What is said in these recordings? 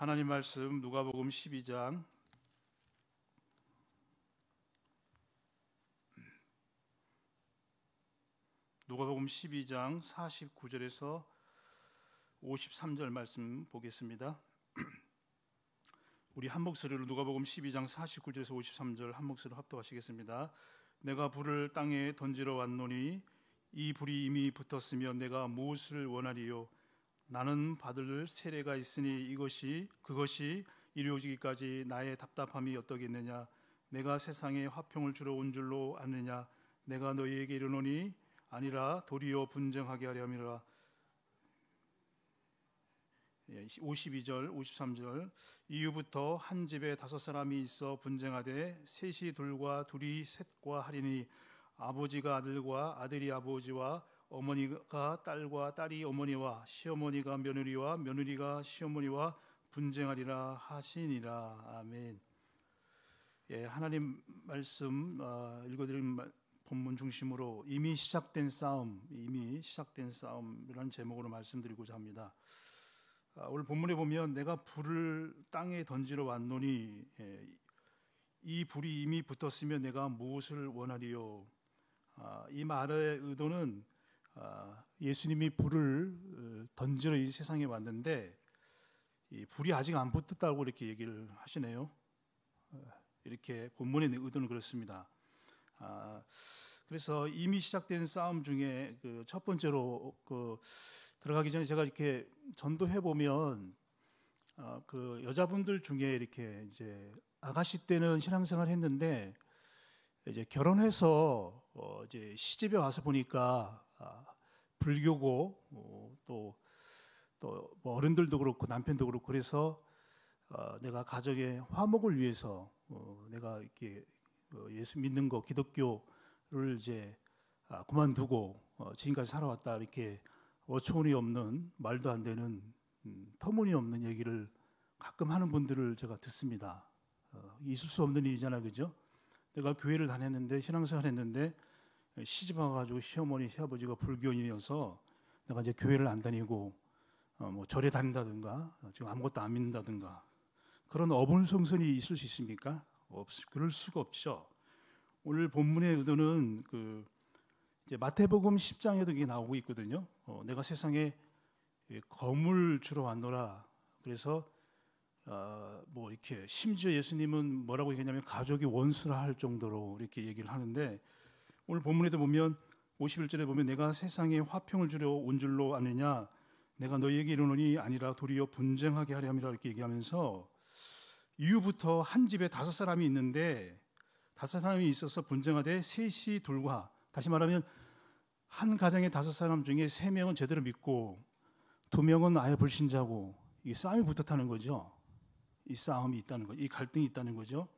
하나님 말씀 누가복음 12장 누가복음 12장 49절에서 53절 말씀 보겠습니다. 우리 한 목소리로 누가복음 12장 49절에서 53절 한 목소리로 합독하시겠습니다. 내가 불을 땅에 던지러 왔노니 이 불이 이미 붙었으며 내가 무엇을 원하리요 나는 받을 세례가 있으니 이것이 그것이 이루어지기까지 나의 답답함이 어떠겠느냐 내가 세상에 화평을 주러 온 줄로 아느냐 내가 너희에게 이르노니 아니라 도리어 분쟁하게 하려 함이라 52절 예, 53절 이후부터 한 집에 다섯 사람이 있어 분쟁하되 셋이 둘과 둘이 셋과 하리니 아버지가 아들과 아들이 아버지와 어머니가 딸과 딸이 어머니와 시어머니가 며느리와 며느리가 시어머니와 분쟁하리라 하시니라 아멘. 예, 하나님 말씀 어, 읽어드린 본문 중심으로 이미 시작된 싸움, 이미 시작된 싸움이라는 제목으로 말씀드리고자 합니다. 아, 오늘 본문에 보면 내가 불을 땅에 던지러 왔노니 예, 이 불이 이미 붙었으면 내가 무엇을 원하리요? 아, 이 말의 의도는 아, 예수님이 불을 어, 던지러 이 세상에 왔는데 이 불이 아직 안 붙었다고 이렇게 얘기를 하시네요. 어, 이렇게 본문의 의도는 그렇습니다. 아, 그래서 이미 시작된 싸움 중에 그첫 번째로 그 들어가기 전에 제가 이렇게 전도해 보면 어, 그 여자분들 중에 이렇게 이제 아가씨 때는 신앙생활 했는데 이제 결혼해서 어 이제 시집에 와서 보니까 아, 불교고 또또 뭐, 뭐 어른들도 그렇고 남편도 그렇고 그래서 어, 내가 가정의 화목을 위해서 어, 내가 이렇게 어, 예수 믿는 거 기독교를 이제 아, 그만두고 지금까지 살아왔다 이렇게 어처구니 없는 말도 안 되는 음, 터무니없는 얘기를 가끔 하는 분들을 제가 듣습니다. 있을 수 없는 일이잖아요, 그죠? 내가 교회를 다녔는데 신앙생활 했는데 시집 와가지고 시어머니 시아버지가 불교인이어서 내가 이제 교회를 안 다니고 어, 뭐 절에 다닌다든가 지금 아무것도 안 믿는다든가 그런 어불성선이 있을 수 있습니까? 없, 그럴 수가 없죠. 오늘 본문의 의도는 그 마태복음 10장에도 이게 나오고 있거든요. 어, 내가 세상에 검을 주러 왔노라. 그래서 어, 뭐 이렇게 심지어 예수님은 뭐라고 얘기냐면 가족이 원수라 할 정도로 이렇게 얘기를 하는데 오늘 본문에도 보면 51절에 보면 내가 세상에 화평을 주려 온 줄로 아느냐 내가 너희에게 이르노니 아니라 도리어 분쟁하게 하려 함이라 이렇게 얘기하면서 이후부터 한 집에 다섯 사람이 있는데 다섯 사람이 있어서 분쟁하되 셋이 둘과 다시 말하면 한 가정의 다섯 사람 중에 세 명은 제대로 믿고 두 명은 아예 불신자고 이 싸움이 붙었다는 거죠. 이 싸움이 있다는 거, 이 갈등이 있다는 거죠.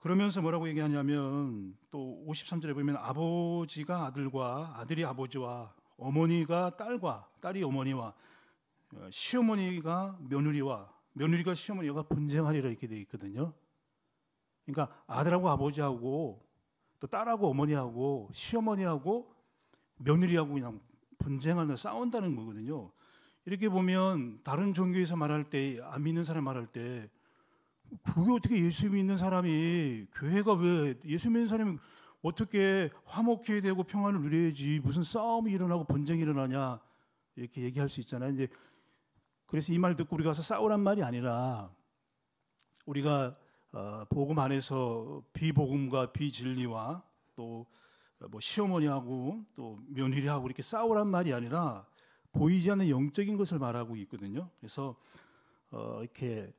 그러면서 뭐라고 얘기하냐면 또 53절에 보면 아버지가 아들과 아들이 아버지와 어머니가 딸과 딸이 어머니와 어, 시어머니가 며느리와 며느리가 시어머니가 분쟁하리라 이렇게 되어 있거든요. 그러니까 아들하고 아버지하고 또 딸하고 어머니하고 시어머니하고 며느리하고 그냥 분쟁하는 싸운다는 거거든요. 이렇게 보면 다른 종교에서 말할 때 안 믿는 사람 말할 때 그게 어떻게 예수 믿는 사람이 교회가 왜 예수 믿는 사람이 어떻게 화목해야 되고 평안을 누려야지 무슨 싸움이 일어나고 분쟁이 일어나냐 이렇게 얘기할 수 있잖아요. 이제 그래서 이 말 듣고 우리가 서 싸우란 말이 아니라 우리가 어, 복음 안에서 비복음과 비진리와 또뭐 어, 시어머니하고 또 며느리하고 이렇게 싸우란 말이 아니라 보이지 않는 영적인 것을 말하고 있거든요. 그래서 어, 이렇게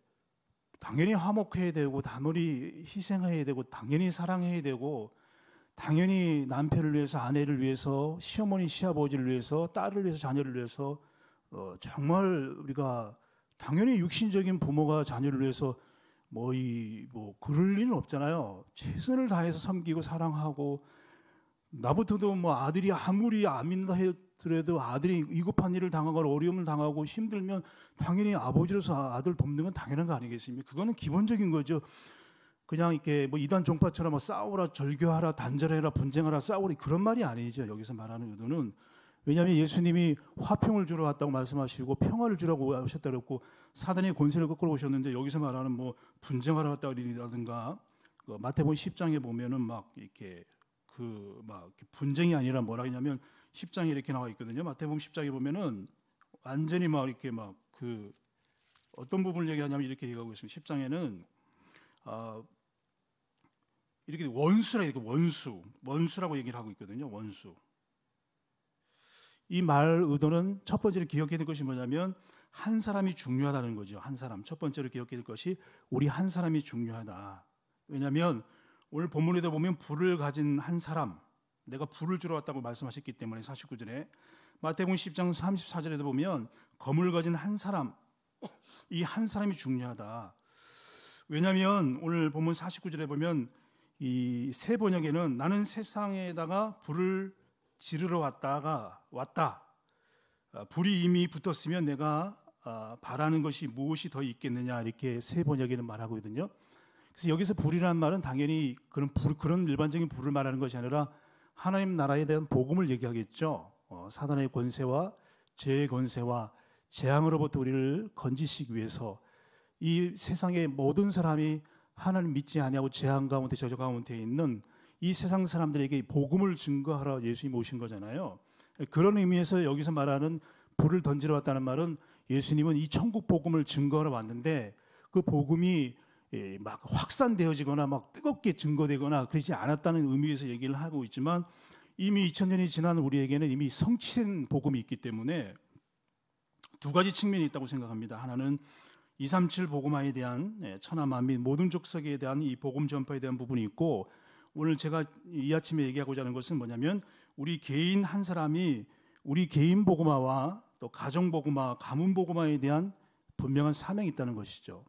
당연히 화목해야 되고 당연히 희생해야 되고 당연히 사랑해야 되고 당연히 남편을 위해서 아내를 위해서 시어머니 시아버지를 위해서 딸을 위해서 자녀를 위해서 어, 정말 우리가 당연히 육신적인 부모가 자녀를 위해서 뭐 이뭐 뭐 그럴 리는 없잖아요. 최선을 다해서 섬기고 사랑하고 나부터도 뭐 아들이 아무리 안 믿는다 해도 그래도 아들이 위급한 일을 당하거 어려움을 당하고 힘들면 당연히 아버지로서 아, 아들 돕는 건 당연한 거 아니겠습니까? 그거는 기본적인 거죠. 그냥 이렇게 뭐 이단 종파처럼 싸우라, 절교하라, 단절해라, 분쟁하라, 싸우라 그런 말이 아니죠. 여기서 말하는 의도는 왜냐하면 예수님이 화평을 주러 왔다고 말씀하시고 평화를 주라고 하셨다 그랬고 사단의 권세를 거꾸로 오셨는데 여기서 말하는 뭐 분쟁하러 왔다 그러다든가 그 마태복음 10장에 보면은 막 이렇게 그 막 분쟁이 아니라 뭐라 하냐면 10장에 이렇게 나와 있거든요. 마태복음 10장에 보면은 완전히 막 이렇게 막 그 어떤 부분을 얘기하냐면 이렇게 얘기하고 있습니다. 10장에는 아 이렇게 원수라 이렇게 원수 원수라고 얘기를 하고 있거든요. 원수. 이 말 의도는 첫 번째로 기억해야 될 것이 뭐냐면 한 사람이 중요하다는 거죠. 한 사람. 첫 번째로 기억해야 될 것이 우리 한 사람이 중요하다. 왜냐하면 오늘 본문에도 보면 불을 가진 한 사람, 내가 불을 주러 왔다고 말씀하셨기 때문에 49절에 마태복음 10장 34절에도 보면 검을 가진 한 사람 이 한 사람이 중요하다. 왜냐하면 오늘 본문 49절에 보면 이세 번역에는 나는 세상에다가 불을 지르러 왔다가 왔다. 아, 불이 이미 붙었으면 내가 아, 바라는 것이 무엇이 더 있겠느냐 이렇게 세 번역에는 말하거든요. 고있 그래서 여기서 불이라는 말은 당연히 그런 불 그런 일반적인 불을 말하는 것이 아니라 하나님 나라에 대한 복음을 얘기하겠죠. 어, 사단의 권세와 죄의 권세와 재앙으로부터 우리를 건지시기 위해서 이 세상의 모든 사람이 하나님 믿지 아니하고 재앙 가운데 저주 가운데 있는 이 세상 사람들에게 복음을 증거하라 예수님 오신 거잖아요. 그런 의미에서 여기서 말하는 불을 던지러 왔다는 말은 예수님은 이 천국 복음을 증거하러 왔는데 그 복음이 예, 막 확산되어지거나 막 뜨겁게 증거되거나 그러지 않았다는 의미에서 얘기를 하고 있지만 이미 2000년이 지난 우리에게는 이미 성취된 복음이 있기 때문에 두 가지 측면이 있다고 생각합니다. 하나는 237 복음화에 대한 예, 천하 만민 모든 족속에 대한 이 복음 전파에 대한 부분이 있고 오늘 제가 이 아침에 얘기하고자 하는 것은 뭐냐면 우리 개인 한 사람이 우리 개인 복음화와 또 가정 복음화, 가문 복음화에 대한 분명한 사명이 있다는 것이죠.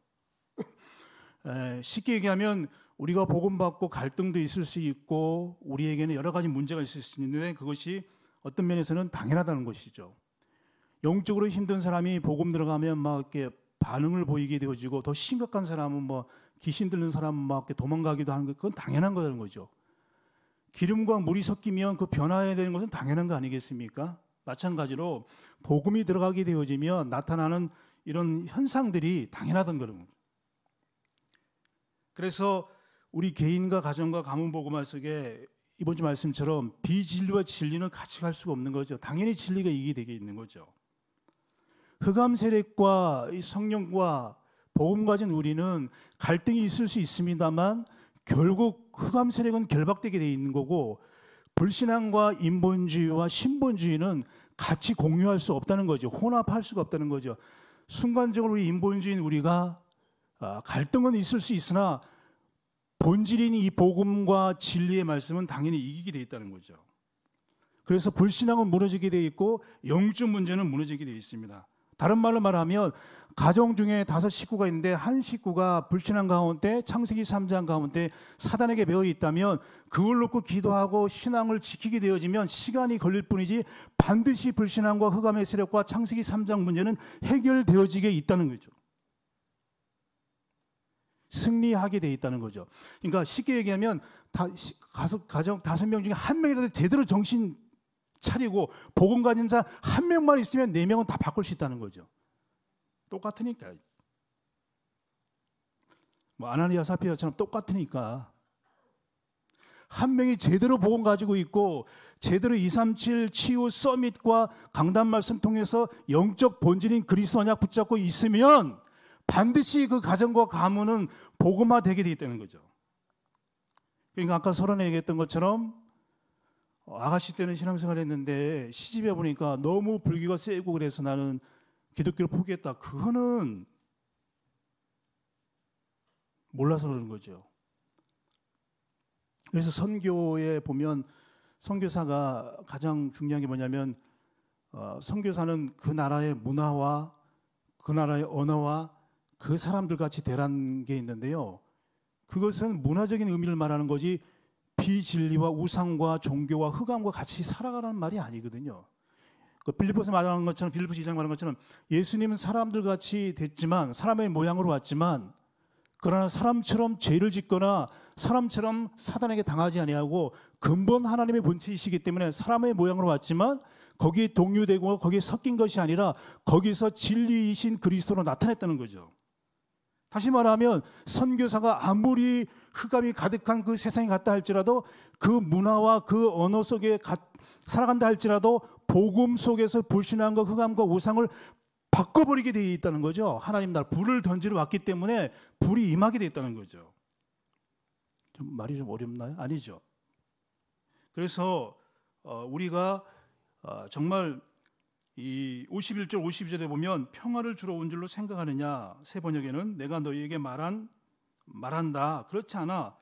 쉽게 얘기하면 우리가 복음받고 갈등도 있을 수 있고 우리에게는 여러 가지 문제가 있을 수 있는데 그것이 어떤 면에서는 당연하다는 것이죠. 영적으로 힘든 사람이 복음 들어가면 막 이렇게 반응을 보이게 되어지고 더 심각한 사람은 뭐 귀신 들는 사람은 막 이렇게 도망가기도 하는 거 그건 당연한 거라는 거죠. 기름과 물이 섞이면 그 변화해야 되는 것은 당연한 거 아니겠습니까? 마찬가지로 복음이 들어가게 되어지면 나타나는 이런 현상들이 당연하던 거는 그래서 우리 개인과 가정과 가문 보고말 속에 이번 주 말씀처럼 비진리와 진리는 같이 갈 수가 없는 거죠. 당연히 진리가 이게 되게 있는 거죠. 흑암 세력과 성령과 복음 가진 우리는 갈등이 있을 수 있습니다만 결국 흑암 세력은 결박되게 돼 있는 거고 불신앙과 인본주의와 신본주의는 같이 공유할 수 없다는 거죠. 혼합할 수가 없다는 거죠. 순간적으로 인본주의인 우리가 아, 갈등은 있을 수 있으나 본질인 이 복음과 진리의 말씀은 당연히 이기게 돼 있다는 거죠. 그래서 불신앙은 무너지게 돼 있고 영증 문제는 무너지게 돼 있습니다. 다른 말로 말하면 가정 중에 다섯 식구가 있는데 한 식구가 불신앙 가운데 창세기 3장 가운데 사단에게 매어 있다면 그걸 놓고 기도하고 신앙을 지키게 되어지면 시간이 걸릴 뿐이지 반드시 불신앙과 흑암의 세력과 창세기 3장 문제는 해결되어지게 있다는 거죠. 승리하게 돼 있다는 거죠. 그러니까 쉽게 얘기하면 다, 가서, 가정 다섯 명 중에 한 명이라도 제대로 정신 차리고 복음 가진 자 한 명만 있으면 네 명은 다 바꿀 수 있다는 거죠. 똑같으니까. 뭐 아나니아 사피아처럼 똑같으니까. 한 명이 제대로 복음 가지고 있고 제대로 237 치유 서밋과 강단 말씀 통해서 영적 본질인 그리스도 언약 붙잡고 있으면 반드시 그 가정과 가문은 복음화 되게 되어있문에 거죠. 그러니까 아까 서론에 얘기했던 것처럼 어, 아가씨 때는 신앙생활 했는데 시집에 보니까 너무 불기가 세고 그래서 나는 기독교를 포기했다. 그거는 몰라서 그러는 거죠. 그래서 선교에 보면 선교사가 가장 중요한 게 뭐냐면 어, 선교사는 그 나라의 문화와 그 나라의 언어와 그 사람들 같이 대란 게 있는데요. 그것은 문화적인 의미를 말하는 거지 비진리와 우상과 종교와 흑암과 같이 살아가라는 말이 아니거든요. 그 빌리포스 말하는 것처럼 빌리포스 이장 말하는 것처럼 예수님은 사람들 같이 됐지만 사람의 모양으로 왔지만 그러나 사람처럼 죄를 짓거나 사람처럼 사단에게 당하지 아니하고 근본 하나님의 본체이시기 때문에 사람의 모양으로 왔지만 거기에 동요되고 거기에 섞인 것이 아니라 거기서 진리이신 그리스도로 나타냈다는 거죠. 다시 말하면 선교사가 아무리 흑암이 가득한 그 세상에 갔다 할지라도 그 문화와 그 언어 속에 가, 살아간다 할지라도 복음 속에서 불신앙과 흑암과 우상을 바꿔버리게 되어 있다는 거죠. 하나님 날 불을 던지러 왔기 때문에 불이 임하게 되어 있다는 거죠. 좀 말이 좀 어렵나요? 아니죠. 그래서 어, 우리가 어, 정말 이 51절 52절에 보면 평화를 주러 온 줄로 생각하느냐 새 번역에는 내가 너희에게 말한 말한다 그렇지 않아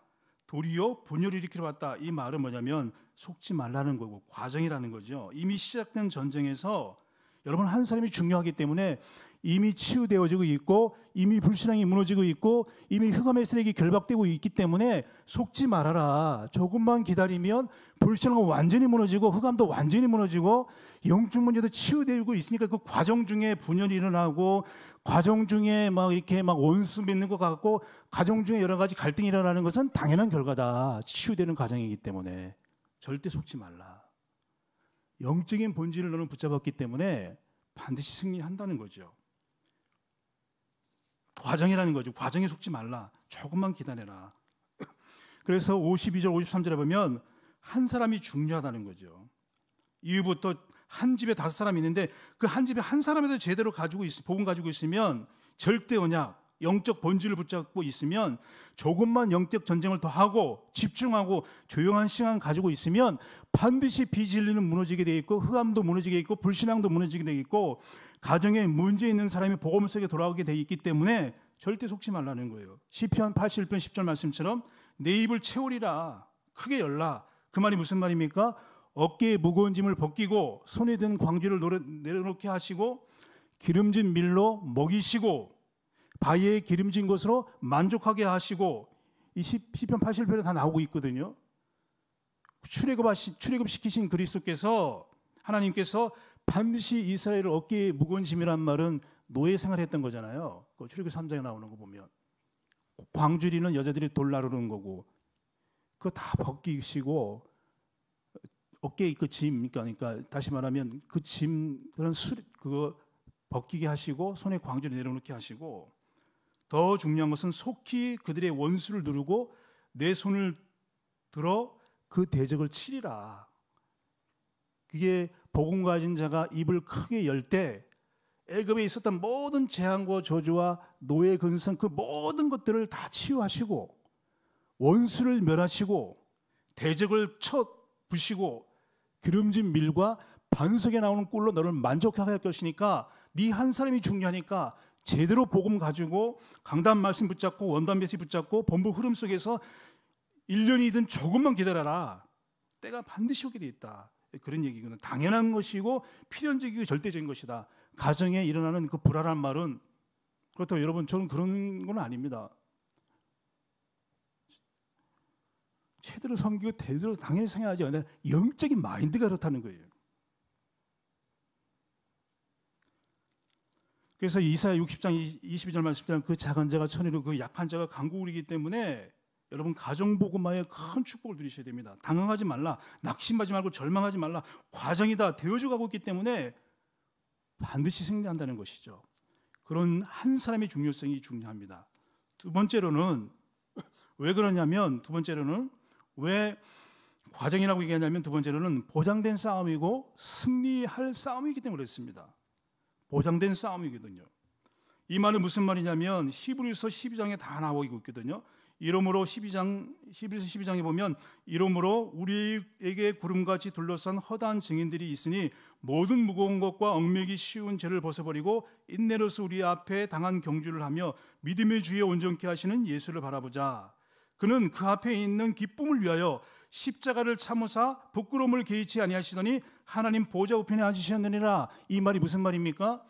도리어 분열을 일으키러 왔다 이 말은 뭐냐면 속지 말라는 거고 과정이라는 거죠 이미 시작된 전쟁에서 여러분 한 사람이 중요하기 때문에 이미 치유되어지고 있고 이미 불신앙이 무너지고 있고 이미 흑암의 쓰레기 결박되고 있기 때문에 속지 말아라. 조금만 기다리면 불신앙은 완전히 무너지고 흑암도 완전히 무너지고 영증 문제도 치유되고 있으니까 그 과정 중에 분열이 일어나고 과정 중에 막 이렇게 막 원수 믿는 것 같고 과정 중에 여러 가지 갈등이 일어나는 것은 당연한 결과다. 치유되는 과정이기 때문에 절대 속지 말라. 영적인 본질을 너는 붙잡았기 때문에 반드시 승리한다는 거죠. 과정이라는 거죠. 과정에 속지 말라. 조금만 기다려라. 그래서 52절, 53절에 보면 한 사람이 중요하다는 거죠. 이후부터 한 집에 다섯 사람이 있는데 그 한 집에 한 사람이라도 제대로 가지고 있, 복음 가지고 있으면 절대 언약, 영적 본질을 붙잡고 있으면 조금만 영적 전쟁을 더 하고 집중하고 조용한 시간 가지고 있으면 반드시 비진리는 무너지게 돼 있고 흑암도 무너지게 있고 불신앙도 무너지게 돼 있고 가정에 문제 있는 사람이 보음 속에 돌아오게 돼 있기 때문에 절대 속지 말라는 거예요. 시편 81편 10절 말씀처럼 내 입을 채우리라 크게 열라 그 말이 무슨 말입니까? 어깨에 무거운 짐을 벗기고 손에 든 광주를 내려놓게 하시고 기름진 밀로 먹이시고 바위에 기름진 것으로 만족하게 하시고 이 시편 81편에 다 나오고 있거든요. 출애굽 출애굽 시키신 그리스도께서 하나님께서 반드시 이스라엘을 어깨에 무거운 짐이란 말은 노예 생활했던 거잖아요. 그 출애굽 3장에 나오는 거 보면 광주리는 여자들이 돌 나르는 거고 그거 다 벗기시고 어깨에 그짐 그러니까, 그러니까 다시 말하면 그 짐 그런 수 그거 벗기게 하시고 손에 광주리 내려놓게 하시고 더 중요한 것은 속히 그들의 원수를 누르고 내 손을 들어 그 대적을 치리라. 그게 복음 가진 자가 입을 크게 열 때 애굽에 있었던 모든 재앙과 저주와 노예 근성 그 모든 것들을 다 치유하시고 원수를 멸하시고 대적을 쳐 부시고 기름진 밀과 반석에 나오는 꿀로 너를 만족하게 할 것이니까 네 한 사람이 중요하니까 제대로 복음 가지고 강단 말씀 붙잡고 원단 메시 붙잡고 본부 흐름 속에서 1년이든 조금만 기다려라. 때가 반드시 오게 돼 있다. 그런 얘기구나. 당연한 것이고 필연적이고 절대적인 것이다. 가정에 일어나는 그 불안한 말은 그렇다고 여러분 저는 그런 건 아닙니다. 최대로 섬기고 대대로 당연히 생각하지 않아 영적인 마인드가 그렇다는 거예요. 그래서 이사야 60장 22절 말씀처럼 그 작은 자가 천으로 그 약한 자가 강국이기 때문에 여러분 가정 복음화에 큰 축복을 누리셔야 됩니다. 당황하지 말라, 낙심하지 말고 절망하지 말라. 과정이다 되어져 가고 있기 때문에 반드시 승리한다는 것이죠. 그런 한 사람의 중요성이 중요합니다. 두 번째로는 왜 그러냐면 두 번째로는 왜 과정이라고 얘기하냐면 두 번째로는 보장된 싸움이고 승리할 싸움이기 때문에 그렇습니다. 보장된 싸움이거든요. 이 말은 무슨 말이냐면 히브리서 12장에 다 나오고 있거든요. 이름으로 12장 11서 12장에 보면 이름으로 우리에게 구름같이 둘러싼 허다한 증인들이 있으니 모든 무거운 것과 얽매기 쉬운 죄를 벗어버리고 인내로서 우리 앞에 당한 경주를 하며 믿음의 주에 온전케 하시는 예수를 바라보자. 그는 그 앞에 있는 기쁨을 위하여 십자가를 참으사 부끄러움을 개의치 아니하시더니 하나님 보좌 우편에 앉으셨느니라. 이 말이 무슨 말입니까?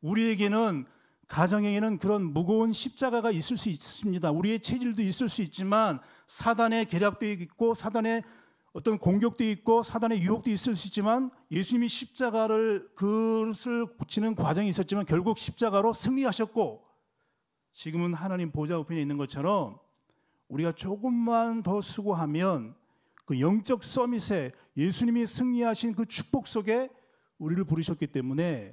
우리에게는 가정에는 그런 무거운 십자가가 있을 수 있습니다. 우리의 체질도 있을 수 있지만 사단의 계략도 있고 사단의 어떤 공격도 있고 사단의 유혹도 있을 수 있지만 예수님이 십자가를 그것을 고치는 과정이 있었지만 결국 십자가로 승리하셨고 지금은 하나님 보좌 우편에 있는 것처럼 우리가 조금만 더 수고하면 그 영적 서밋에 예수님이 승리하신 그 축복 속에 우리를 부르셨기 때문에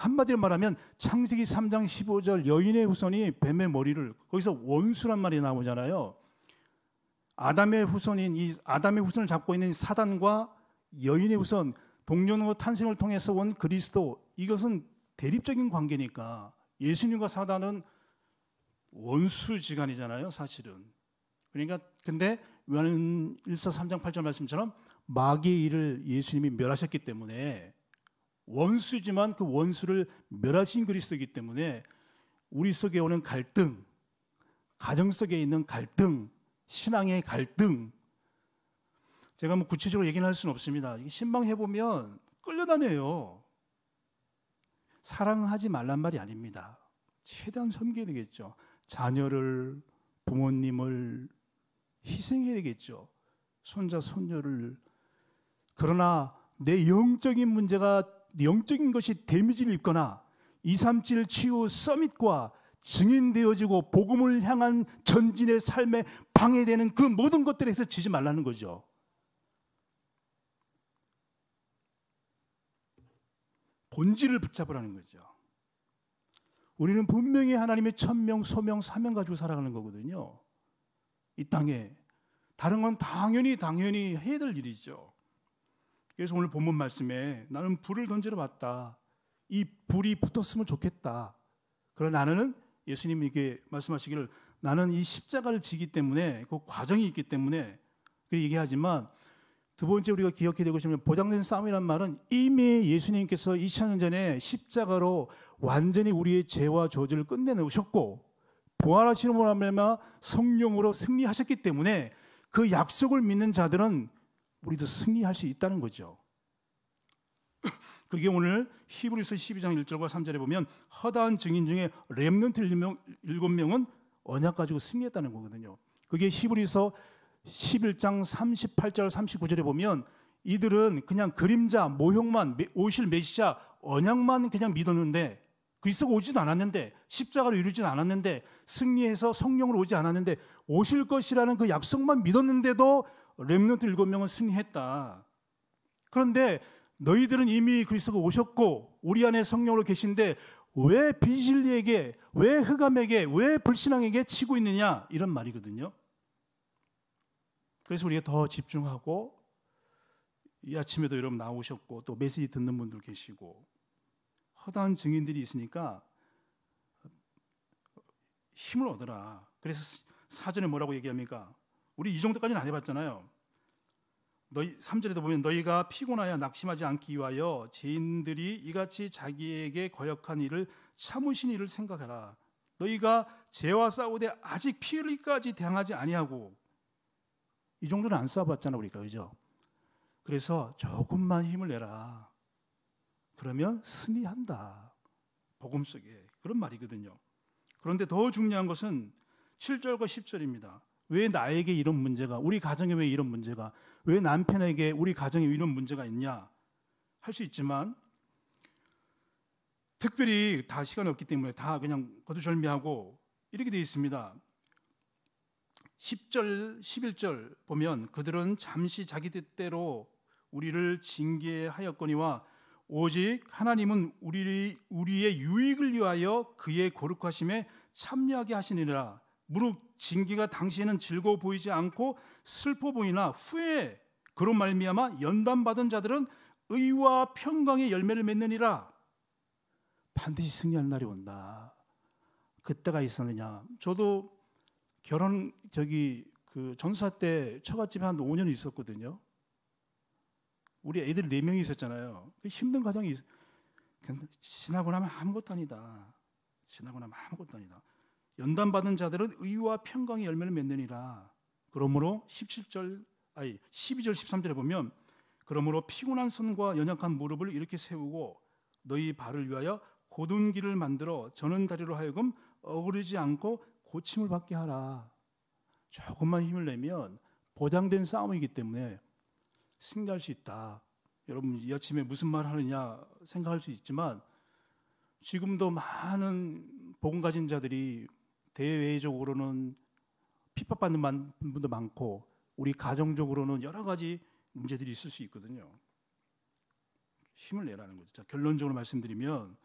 한마디로 말하면 창세기 3장 15절 여인의 후손이 뱀의 머리를 거기서 원수란 말이 나오잖아요. 아담의 후손인 이 아담의 후손을 잡고 있는 사단과 여인의 후손 동년후 탄생을 통해서 온 그리스도 이것은 대립적인 관계니까 예수님과 사단은 원수지간이잖아요, 사실은. 그러니까 근데 요한 1서 3장 8절 말씀처럼 마귀의 일을 예수님이 멸하셨기 때문에 원수지만 그 원수를 멸하신 그리스도이기 때문에 우리 속에 오는 갈등, 가정 속에 있는 갈등, 신앙의 갈등. 제가 뭐 구체적으로 얘기는 할 수는 없습니다. 신방해 보면 끌려다녀요. 사랑하지 말란 말이 아닙니다. 최대한 섬겨야 되겠죠. 자녀를, 부모님을 희생해야 되겠죠. 손자, 손녀를. 그러나 내 영적인 문제가 영적인 것이 데미지를 입거나 237 치유 서밋과 증인되어지고 복음을 향한 전진의 삶에 방해되는 그 모든 것들에서 지지 말라는 거죠. 본질을 붙잡으라는 거죠. 우리는 분명히 하나님의 천명, 소명, 사명 가지고 살아가는 거거든요. 이 땅에 다른 건 당연히 당연히 해야 될 일이죠. 그래서 오늘 본문 말씀에 나는 불을 던지러 왔다. 이 불이 붙었으면 좋겠다. 그러나 나는 예수님에게 말씀하시기를 나는 이 십자가를 지기 때문에 그 과정이 있기 때문에 그렇게 얘기하지만 두 번째 우리가 기억해야 되고 싶은 보장된 싸움이란 말은 이미 예수님께서 2000년 전에 십자가로 완전히 우리의 죄와 저주를 끝내놓으셨고 부활하시는 분을 말미암아 성령으로 승리하셨기 때문에 그 약속을 믿는 자들은 우리도 승리할 수 있다는 거죠. 그게 오늘 히브리서 12장 1절과 3절에 보면 허다한 증인 중에 렘넌트 7명은 언약 가지고 승리했다는 거거든요. 그게 히브리서 11장 38절 39절에 보면 이들은 그냥 그림자 모형만 오실 메시아 언약만 그냥 믿었는데 그리스도가 오지도 않았는데 십자가로 이루진 않았는데 승리해서 성령으로 오지 않았는데 오실 것이라는 그 약속만 믿었는데도 렘넌트 일곱 명은 승리했다. 그런데 너희들은 이미 그리스도가 오셨고 우리 안에 성령으로 계신데 왜 비진리에게 왜 흑암에게 왜 불신앙에게 치고 있느냐 이런 말이거든요. 그래서 우리가 더 집중하고 이 아침에도 여러분 나오셨고 또 메시지 듣는 분들 계시고 허다한 증인들이 있으니까 힘을 얻어라. 그래서 사전에 뭐라고 얘기합니까? 우리 이 정도까지는 안 해봤잖아요. 너희 3절에도 보면 너희가 피곤하여 낙심하지 않기 위하여 죄인들이 이같이 자기에게 거역한 일을 참으신 일을 생각하라. 너희가 죄와 싸우되 아직 피 흘리까지 대항하지 아니하고 이 정도는 안 싸워봤잖아 우리가 그죠? 그래서 조금만 힘을 내라. 그러면 승리 한다. 복음 속에 그런 말이거든요. 그런데 더 중요한 것은 7절과 10절입니다. 왜 나에게 이런 문제가, 우리 가정에 왜 이런 문제가, 왜 남편에게 우리 가정에 이런 문제가 있냐 할 수 있지만 특별히 다 시간이 없기 때문에 다 그냥 거두절미하고 이렇게 되어 있습니다. 10절, 11절 보면 그들은 잠시 자기 뜻대로 우리를 징계하였거니와 오직 하나님은 우리, 우리의 유익을 위하여 그의 고룩하심에 참여하게 하시니라. 무릎 징기가 당시에는 즐거워 보이지 않고 슬퍼 보이나 후에 그런 말미암아 연단받은 자들은 의와 평강의 열매를 맺느니라 반드시 승리할 날이 온다. 그때가 있었느냐? 저도 결혼 저기 그 전사 때 처갓집에 한 5년 있었거든요. 우리 애들 4명이 있었잖아요. 그 힘든 과정이 있... 지나고 나면 아무것도 아니다. 지나고 나면 아무것도 아니다. 연단 받은 자들은 의와 평강의 열매를 맺느니라. 그러므로 17절 아니 12절 13절에 보면 그러므로 피곤한 손과 연약한 무릎을 이렇게 세우고 너희 발을 위하여 고든 길을 만들어 저는 다리로 하여금 어그르지 않고 고침을 받게 하라. 조금만 힘을 내면 보장된 싸움이기 때문에 승리할 수 있다. 여러분 이 아침에 무슨 말 하느냐 생각할 수 있지만 지금도 많은 복음 가진 자들이 대외적으로는 핍박받는 분도 많고 우리 가정적으로는 여러 가지 문제들이 있을 수 있거든요. 힘을 내라는 거죠. 자, 결론적으로 말씀드리면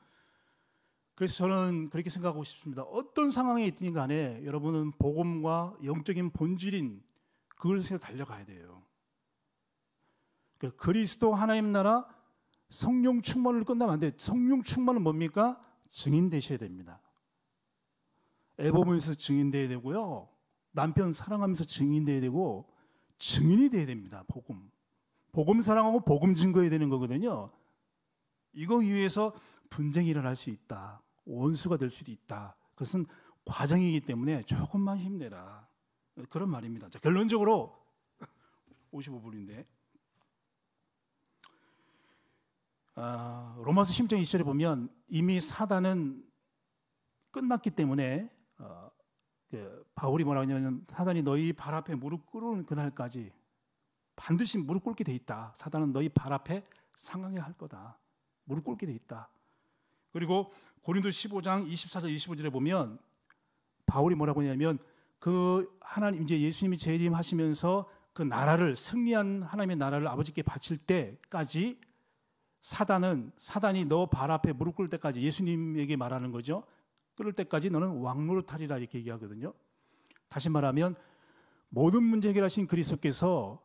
그래서 저는 그렇게 생각하고 싶습니다. 어떤 상황에 있든 간에 여러분은 복음과 영적인 본질인 그것에 달려가야 돼요. 그러니까 그리스도 하나님 나라 성령 충만을 끝나면 안 돼. 성령 충만은 뭡니까? 증인 되셔야 됩니다. 애 보면서 증인되어야 되고요. 남편 사랑하면서 증인되어야 되고 증인이 되어야 됩니다. 복음. 복음 사랑하고 복음 증거해야 되는 거거든요. 이거 위해서 분쟁이 일어날 수 있다. 원수가 될 수도 있다. 그것은 과정이기 때문에 조금만 힘내라. 그런 말입니다. 자, 결론적으로 55분인데 아, 로마서 심정 장 2절에 보면 이미 사단은 끝났기 때문에 예, 바울이 뭐라고 하냐면 사단이 너희 발 앞에 무릎 꿇은 그날까지 반드시 무릎 꿇게 돼 있다. 사단은 너희 발 앞에 상황에 할 거다. 무릎 꿇게 돼 있다. 그리고 고린도 15장 24절 25절에 보면 바울이 뭐라고 하냐면 그 하나님 이제 예수님이 재림하시면서 그 나라를 승리한 하나님의 나라를 아버지께 바칠 때까지 사단은 사단이 너 발 앞에 무릎 꿇을 때까지 예수님에게 말하는 거죠. 끓을 때까지 너는 왕노릇탈이라 이렇게 얘기하거든요. 다시 말하면 모든 문제 해결하신 그리스도께서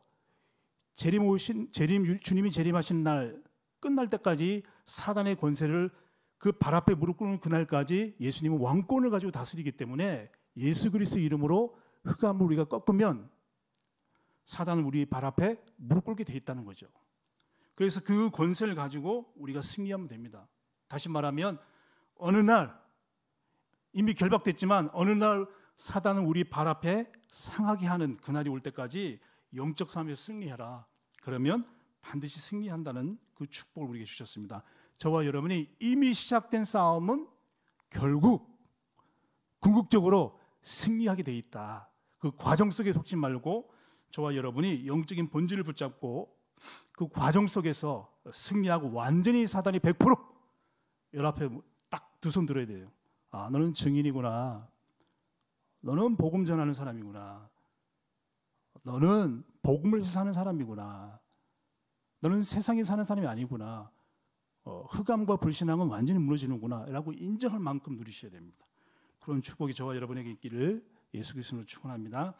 재림 오신 재림 주님이 재림하신 날 끝날 때까지 사단의 권세를 그 발 앞에 무릎 꿇는 그날까지 예수님은 왕권을 가지고 다스리기 때문에 예수 그리스도 이름으로 흑암을 우리가 꺾으면 사단은 우리 발 앞에 무릎 꿇게 돼 있다는 거죠. 그래서 그 권세를 가지고 우리가 승리하면 됩니다. 다시 말하면 어느 날 이미 결박됐지만 어느 날 사단은 우리 발 앞에 상하게 하는 그날이 올 때까지 영적 삶에 승리해라. 그러면 반드시 승리한다는 그 축복을 우리에게 주셨습니다. 저와 여러분이 이미 시작된 싸움은 결국 궁극적으로 승리하게 돼 있다. 그 과정 속에 속지 말고 저와 여러분이 영적인 본질을 붙잡고 그 과정 속에서 승리하고 완전히 사단이 100%열 앞에 딱 두 손 들어야 돼요. 아, 너는 증인이구나. 너는 복음 전하는 사람이구나. 너는 복음을 사는 사람이구나. 너는 세상에 사는 사람이 아니구나. 어, 흑암과 불신앙은 완전히 무너지는구나. 라고 인정할 만큼 누리셔야 됩니다. 그런 축복이 저와 여러분에게 있기를 예수 그리스도로 축원합니다.